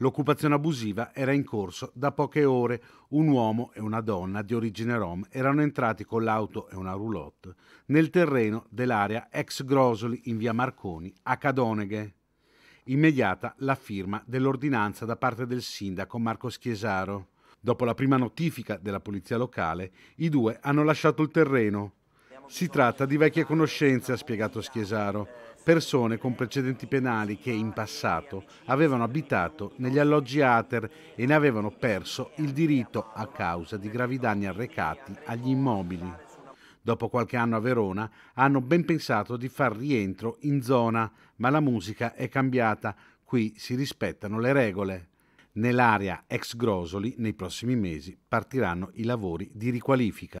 L'occupazione abusiva era in corso da poche ore. Un uomo e una donna di origine rom erano entrati con l'auto e una roulotte nel terreno dell'area ex Grosoli in via Marconi a Cadoneghe. Immediata la firma dell'ordinanza da parte del sindaco Marco Schiesaro. Dopo la prima notifica della polizia locale, i due hanno lasciato il terreno. Si tratta di vecchie conoscenze, ha spiegato Schiesaro, persone con precedenti penali che in passato avevano abitato negli alloggi ATER e ne avevano perso il diritto a causa di gravi danni arrecati agli immobili. Dopo qualche anno a Verona hanno ben pensato di far rientro in zona, ma la musica è cambiata, qui si rispettano le regole. Nell'area ex Grosoli nei prossimi mesi partiranno i lavori di riqualifica.